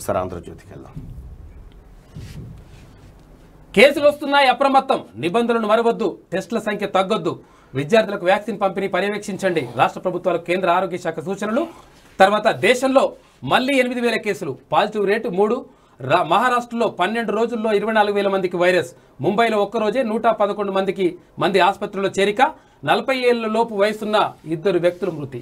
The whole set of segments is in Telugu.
ఒకసారి ఆంధ్రజ్యోతికి వెళ్దాం కేసులు వస్తున్నాయి అప్రమత్తం నిబంధనలను మరవద్దు టెస్టుల సంఖ్య తగ్గొద్దు విద్యార్థులకు వ్యాక్సిన్ పంపిణీ పర్యవేక్షించండి రాష్ట్ర ప్రభుత్వాల కేంద్ర ఆరోగ్య శాఖ సూచనలు తర్వాత దేశంలో మళ్ళీ ఎనిమిది వేల కేసులు పాజిటివ్ రేటు మూడు మహారాష్ట్రలో పన్నెండు రోజుల్లో ఇరవై నాలుగు వేల మందికి వైరస్ ముంబైలో ఒక్కరోజే నూట పదకొండు మందికి మంది ఆసుపత్రిలో చేరిక నలభై ఏళ్ళ లోపు వయసున్న ఇద్దరు వ్యక్తులు మృతి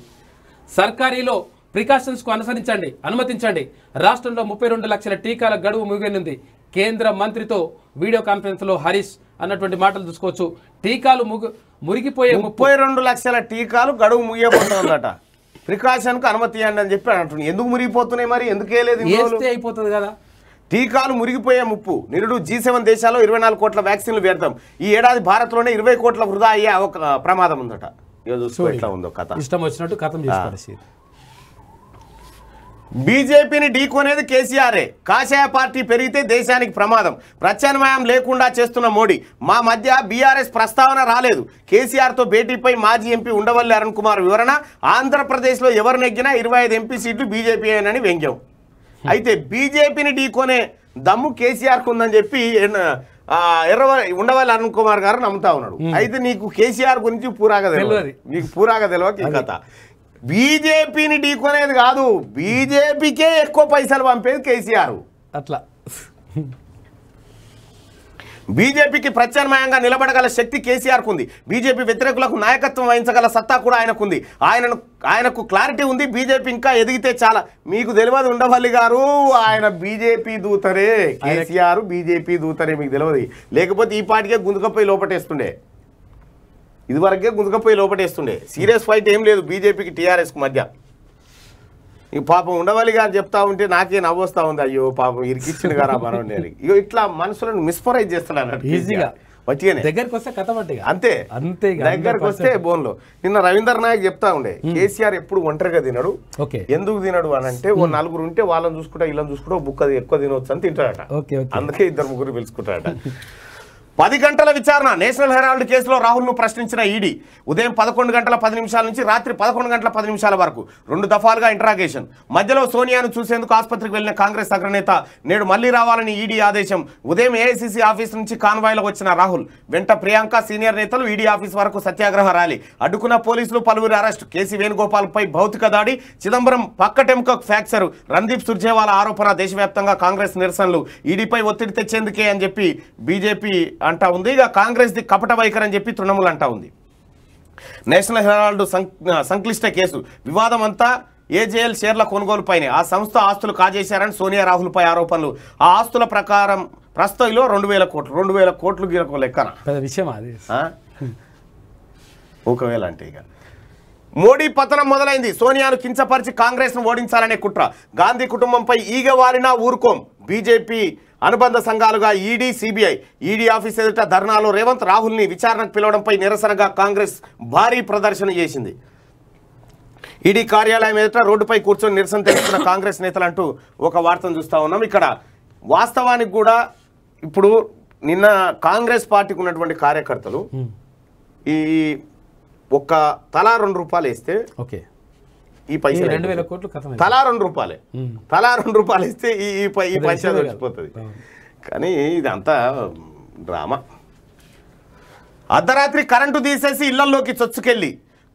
సర్కారీలో ప్రికాషన్స్కు అనుసరించండి అనుమతించండి రాష్ట్రంలో ముప్పై రెండు లక్షల టీకాల గడువు ముగినుంది కేంద్ర మంత్రితో వీడియో కాన్ఫరెన్స్లో హరీష్ అన్నటువంటి మాటలు చూసుకోవచ్చు టీకాలు మురిగిపోయే ముప్పై రెండు లక్షల టీకాలు గడువు ముగియబోతుందట ప్రికాషన్కు అనుమతి ఇవ్వండి అని చెప్పి ఎందుకు మురిగిపోతున్నాయి మరి ఎందుకే లేదు అయిపోతుంది కదా టీకాలు మురిగిపోయే ముప్పు నిరుడు జీ సెవెన్ దేశాల్లో ఇరవై నాలుగు కోట్ల వ్యాక్సిన్లు వేడతాం ఈ ఏడాది భారత్లోనే ఇరవై కోట్ల వృధా అయ్యే ప్రమాదం ఉందట ఉందో కథ ఇష్టం వచ్చినట్టు కథం బీజేపీని ఢీకొనేది కేసీఆరే కాషాయ పార్టీ పెరిగితే దేశానికి ప్రమాదం ప్రత్యామ్నాయం లేకుండా చేస్తున్న మోడీ మా మధ్య బీఆర్ఎస్ ప్రస్తావన రాలేదు కేసీఆర్తో భేటీపై మాజీ ఎంపీ ఉండవల్లి అరుణ్ కుమార్ వివరణ ఆంధ్రప్రదేశ్లో ఎవరు నెగ్గినా ఇరవై ఐదు ఎంపీ సీట్లు బీజేపీ అయినని వ్యంగ్యం అయితే బీజేపీని ఢీకొనే దమ్ము కేసీఆర్కు ఉందని చెప్పి ఎర్రవ ఉండవల్లి అరుణ్ కుమార్ గారు నమ్ముతా ఉన్నాడు అయితే నీకు కేసీఆర్ గురించి పూరాగా తెలియదు నీకు పూరాగా తెలియక ఈ కథ బీజేపీని ఢీకొనేది కాదు బీజేపీకే ఎక్కువ పైసలు పంపేది కేసీఆర్ అట్లా బీజేపీకి ప్రత్యామ్నాయంగా నిలబడగల శక్తి కేసీఆర్కు ఉంది బీజేపీ వ్యతిరేకులకు నాయకత్వం వహించగల సత్తా కూడా ఆయనకుంది ఆయనను ఆయనకు క్లారిటీ ఉంది బీజేపీ ఇంకా ఎదిగితే చాలా మీకు తెలియదు ఉండవల్లి గారు ఆయన బీజేపీ దూతరే కేసీఆర్ బీజేపీ దూతరే మీకు తెలియదు లేకపోతే ఈ పాటికే గుందుకపోయి లోపటేస్తుండే ఇదివరకే గుంజకపోయి లోపటేస్తుండే సీరియస్ ఫైట్ ఏం లేదు బీజేపీకి టీఆర్ఎస్కి మధ్య ఇక పాపం ఉండవాలి అని చెప్తా ఉంటే నాకే నవ్వు వస్తూ ఉంది అయ్యో పాపం ఇరికిచ్చిండు కదా మనం ఇక ఇట్లా మనసులను మిస్పరైజ్ చేస్తాడు ఈజీగా మంచిగానే దగ్గరకు వస్తే కథ అంతే అంతే దగ్గరకు వస్తే బోన్లో నిన్న రవీందర్ నాయక్ చెప్తా ఉండే hmm. కేసీఆర్ ఎప్పుడు ఒంటరిగా తినడు ఎందుకు తినడు అని అంటే ఓ hmm. నలుగురు ఉంటే వాళ్ళని చూసుకుంటా వీళ్ళని చూసుకుంటా బుక్క ఎక్కువ తినవచ్చు అని తింటాడట అందుకే ఇద్దరు ముగ్గురు పిలుచుకుంటాడట పది గంటల విచారణ నేషనల్ హెరాల్డ్ కేసులో రాహుల్ను ప్రశ్నించిన ఈడీ ఉదయం పదకొండు గంటల పది నిమిషాల నుంచి రాత్రి పదకొండు గంటల పది నిమిషాల వరకు రెండు దఫాలుగా ఇంట్రాగేషన్ మధ్యలో సోనియాను చూసేందుకు ఆసుపత్రికి వెళ్లిన కాంగ్రెస్ అగ్రనేత నేడు మళ్లీ రావాలని ఈడీ ఆదేశం ఉదయం ఏఐసీసీ ఆఫీస్ నుంచి కాన్వాయ్లో వచ్చిన రాహుల్ వెంట ప్రియాంక సీనియర్ నేతలు ఈడీ ఆఫీస్ వరకు సత్యాగ్రహ ర్యాలీ అడ్డుకున్న పోలీసులు పలువురు అరెస్ట్ కేసీ వేణుగోపాల్పై భౌతిక దాడి చిదంబరం పక్కటెంక ఫ్రాక్చర్ రందీప్ సుర్జేవాల ఆరోపణ దేశవ్యాప్తంగా కాంగ్రెస్ నిరసనలు ఈడీపై ఒత్తిడి తెచ్చేందుకే అని చెప్పి బీజేపీ అంటా ఉంది ఇక కాంగ్రెస్ది కపట వైఖరి అని చెప్పి తృణమూల్ అంటా ఉంది నేషనల్ హెరాల్డ్ సంక్లిష్ట కేసు వివాదం అంతా ఏజేఎల్ షేర్ల కొనుగోలుపైనే ఆ సంస్థ ఆస్తులు కాజేశారని సోనియా రాహుల్పై ఆరోపణలు ఆ ఆస్తుల ప్రకారం ప్రస్తుతంలో రెండు వేల కోట్లు రెండు వేల కోట్లు గీలకు లెక్కన విషయం అది ఒకవేళ అంటే ఇక మోడీ పతనం మొదలైంది సోనియాను కించపరిచి కాంగ్రెస్ను ఓడించాలనే కుట్ర గాంధీ కుటుంబంపై ఈగ వారినా ఊరుకోం బీజేపీ అనుబంధ సంఘాలుగా ఈడీ సిబిఐ ఈడీ ఆఫీస్ ఎదుట ధర్నాలో రేవంత్ రాహుల్ని విచారణకు పిలవడంపై నిరసనగా కాంగ్రెస్ భారీ ప్రదర్శన చేసింది ఈడీ కార్యాలయం ఎదుట రోడ్డుపై కూర్చొని నిరసన తెలుస్తున్న కాంగ్రెస్ నేతలంటూ ఒక వార్తను చూస్తూ ఉన్నాం ఇక్కడ వాస్తవానికి కూడా ఇప్పుడు నిన్న కాంగ్రెస్ పార్టీకి ఉన్నటువంటి కార్యకర్తలు ఈ ఒక్క తలా రెండు రూపాయలు వేస్తే ఓకే ఈ పైసలు రెండు వేల కోట్లు తలా రెండు రూపాయలే తలా రెండు రూపాయలు ఇస్తే ఈ ఈ పైసలు వచ్చిపోతుంది కానీ ఇదంతా డ్రామా అర్ధరాత్రి కరెంటు తీసేసి ఇళ్లలోకి చొచ్చుకెళ్ళి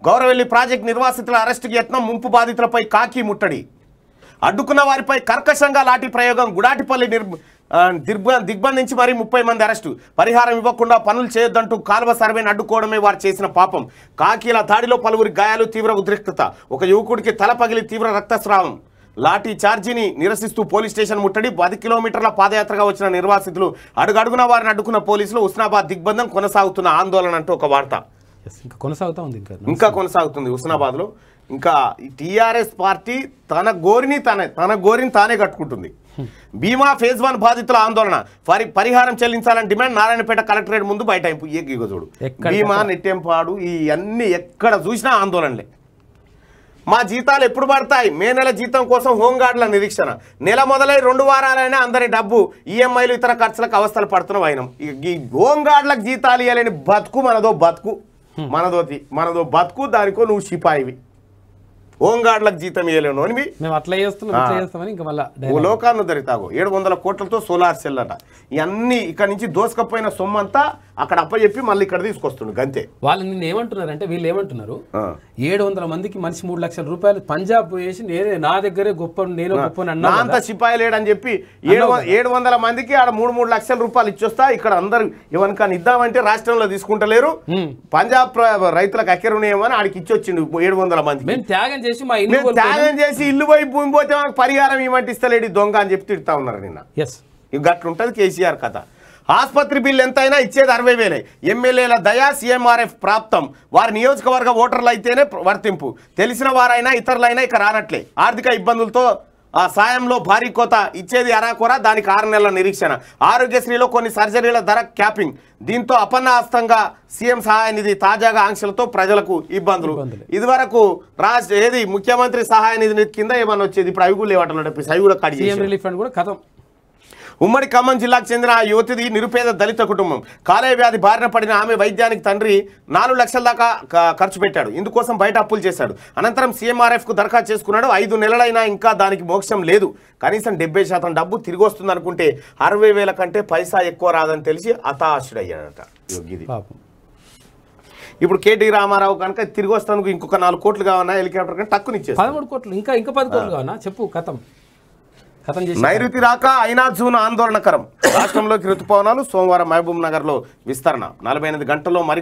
గౌరవెల్లి ప్రాజెక్టు నిర్వాసితుల అరెస్టుకి యత్నం ముంపు బాధితులపై కాకి ముట్టడి అడ్డుకున్న వారిపై కర్కశంగా లాఠీ ప్రయోగం గుడాటిపల్లి నిర్మా దిగ్బ దిగ్బంధించి మరీ ముప్పై మంది అరెస్టు పరిహారం ఇవ్వకుండా పనులు చేయొద్దంటూ కాలువ సర్వేని అడ్డుకోవడమే వారు చేసిన పాపం కాకీల దాడిలో పలువురి గాయాలు తీవ్ర ఉద్రిక్తత ఒక యువకుడికి తల పగిలి తీవ్ర రక్తస్రావం లాఠీ ఛార్జీని నిరసిస్తూ పోలీస్ స్టేషన్ ముట్టడి పది కిలోమీటర్ల పాదయాత్రగా వచ్చిన నిర్వాసితులు అడుగడుగున వారిని అడ్డుకున్న పోలీసులు ఉస్నాబాద్ దిగ్బంధం కొనసాగుతున్న ఆందోళన అంటూ ఒక వార్త ఇంకా ఉంది ఇంకా ఇంకా కొనసాగుతుంది ఉస్నాబాద్లో ఇంకా టీఆర్ఎస్ పార్టీ తన గోరిని తానే తన గోరిని తానే కట్టుకుంటుంది బీమా ఫేజ్ వన్ బాధితుల ఆందోళన వారి పరిహారం చెల్లించాలని డిమాండ్ నారాయణపేట కలెక్టరేట్ ముందు బయట చూడు భీమా నెట్టెంపాడు ఈ అన్ని ఎక్కడ చూసినా ఆందోళనలే మా జీతాలు ఎప్పుడు పడతాయి మే నెల జీతం కోసం హోంగార్డుల నిరీక్షణ నెల మొదలై రెండు వారాలైనా అందరి డబ్బు ఈఎంఐలు ఇతర ఖర్చులకు అవస్థలు పడుతున్నాం వైనం ఈ హోంగార్డులకు జీతాలు ఇవ్వలేని బతుకు మనదో బతుకు మనదోతి మనదో బతుకు దానికో నువ్వు సిపాయివి హోంగార్డులకు జీతం ఇవ్వలేను అని అట్లా చేస్తున్నాం ఇంకా మళ్ళీ లోకాన్ని దొరికితాగు ఏడు వందల కోట్లతో సోలార్ సెల్ అట ఇవన్నీ ఇక్కడ నుంచి దోసుకపోయిన సొమ్ము అంతా అక్కడ అప్పచెప్పి మళ్ళీ ఇక్కడ తీసుకొస్తుండు అంతే వాళ్ళు నిన్న ఏమంటున్నారంటే వీళ్ళు ఏమంటున్నారు ఏడు వందల మందికి మనిషి మూడు లక్షల రూపాయలు పంజాబ్ వేసి నేనే నా దగ్గరే గొప్ప నేను గొప్ప అంత సిపాయి లేడని చెప్పి ఏడు ఏడు వందల మందికి ఆడ మూడు మూడు లక్షల రూపాయలు ఇచ్చొస్తా ఇక్కడ అందరు ఎవరికైనా ఇద్దామంటే రాష్ట్రంలో తీసుకుంటలేరు పంజాబ్ రైతులకు అక్కరునేమని ఆడికి ఇచ్చొచ్చిండు ఏడు వందల మంది మేము త్యాగం చేసి మా ఇల్లు త్యాగం చేసి ఇల్లు పోయి భూమి పోతే మాకు పరిహారం ఇవ్వమంటిస్తలేడు దొంగ అని చెప్పి తిడతా ఉన్నారు నిన్న ఎస్ గట్లుంటుంది కేసీఆర్ కథ ఆసుపత్రి బిల్లు ఎంతైనా ఇచ్చేది అరవై వేలే ఎమ్మెల్యేల దయా సీఎంఆర్ఎఫ్ ప్రాప్తం వారి నియోజకవర్గ ఓటర్లు అయితేనే వర్తింపు తెలిసిన వారైనా ఇతరులైనా ఇక రానట్లే ఆర్థిక ఇబ్బందులతో ఆ సాయంలో భారీ కోత ఇచ్చేది కూడా దానికి ఆరు నెలల నిరీక్షణ ఆరోగ్యశ్రీలో కొన్ని సర్జరీల ధర క్యాపింగ్ దీంతో అపన్నాస్తంగా సీఎం సహాయ నిధి తాజాగా ఆంక్షలతో ప్రజలకు ఇబ్బందులు ఇదివరకు రాష్ట్ర ఏది ముఖ్యమంత్రి సహాయ నిధి కింద ఏమన్నా వచ్చేది ఇప్పుడు అవి కూడా లేవటం అవి కూడా కట్ రిలీఫ్ కూడా కథం ఉమ్మడి ఖమ్మం జిల్లాకు చెందిన ఆ యువతిది నిరుపేద దళిత కుటుంబం కాలేయ వ్యాధి బారిన పడిన ఆమె వైద్యానికి తండ్రి నాలుగు లక్షల దాకా ఖర్చు పెట్టాడు ఇందుకోసం బయట అప్పులు చేశాడు అనంతరం సీఎంఆర్ఎఫ్కు దరఖాస్తు చేసుకున్నాడు ఐదు నెలలైనా ఇంకా దానికి మోక్షం లేదు కనీసం డెబ్బై శాతం డబ్బు తిరిగి వస్తుంది అనుకుంటే అరవై వేల కంటే పైసా ఎక్కువ రాదని తెలిసి అతాశుడయ్యాడట యోగిది ఇప్పుడు కేటీ రామారావు కనుక తిరిగి వస్తాను ఇంకొక నాలుగు కోట్లు కావన్నా హెలికాప్టర్ కానీ టక్కునిచ్చేసి పదమూడు కోట్లు ఇంకా ఇంకా పది కోట్లు కావన్నా చెప్పు కథం నైరుతి రాక అయినా జూన్ ఆందోళనకరం రాష్ట్రంలోకి రుతుపవనాలు సోమవారం మహబూబ్ నగర్లో విస్తరణ నలభై ఎనిమిది గంటల్లో మరి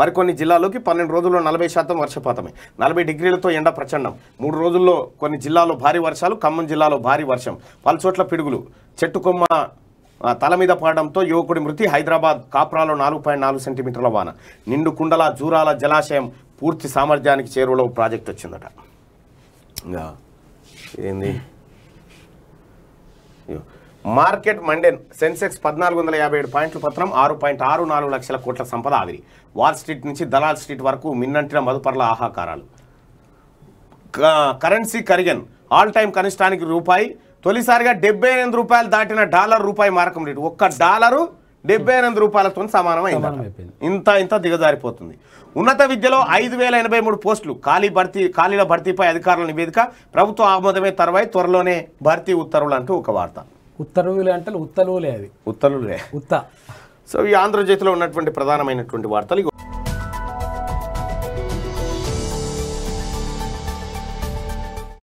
మరికొన్ని జిల్లాలోకి పన్నెండు రోజుల్లో నలభై శాతం వర్షపాతమే నలభై డిగ్రీలతో ఎండ ప్రచండం మూడు రోజుల్లో కొన్ని జిల్లాలో భారీ వర్షాలు ఖమ్మం జిల్లాలో భారీ వర్షం పలుచోట్ల పిడుగులు చెట్టు కొమ్మ తల మీద పడడంతో యువకుడి మృతి హైదరాబాద్ కాప్రాలో నాలుగు పాయింట్ నాలుగు సెంటీమీటర్ల వాన నిండు కుండల జూరాల జలాశయం పూర్తి సామర్థ్యానికి చేరువలో ప్రాజెక్ట్ వచ్చిందట ఏంది మార్కెట్ మండెన్ సెన్సెక్స్ పద్నాలుగు వందల యాభై ఏడు పాయింట్లు పత్రం ఆరు పాయింట్ ఆరు నాలుగు లక్షల కోట్ల సంపద ఆవిరి వాల్ స్ట్రీట్ నుంచి దలాల్ స్ట్రీట్ వరకు మిన్నంటిన మదుపర్ల ఆహాకారాలు కరెన్సీ కరిగన్ ఆల్ టైం కనిష్టానికి రూపాయి తొలిసారిగా డెబ్బై రూపాయలు దాటిన డాలర్ రూపాయి మారకం రేటు ఒక్క డాలరు డెబ్బై ఎనిమిది రూపాయలతో సమానమైంది ఇంత ఇంత దిగజారిపోతుంది ఉన్నత విద్యలో ఐదు వేల ఎనభై మూడు పోస్టులు ఖాళీ భర్తీ ఖాళీల భర్తీపై అధికారుల నివేదిక ప్రభుత్వ ఆమోదమే తర్వాయి త్వరలోనే భర్తీ ఉత్తర్వులు అంటూ ఒక వార్త ఉత్తర్వులే అంటే ఉత్తర్వులే అది ఉత్తర్వులే ఉత్త సో ఈ ఆంధ్రజ్యోతిలో ఉన్నటువంటి ప్రధానమైనటువంటి వార్తలు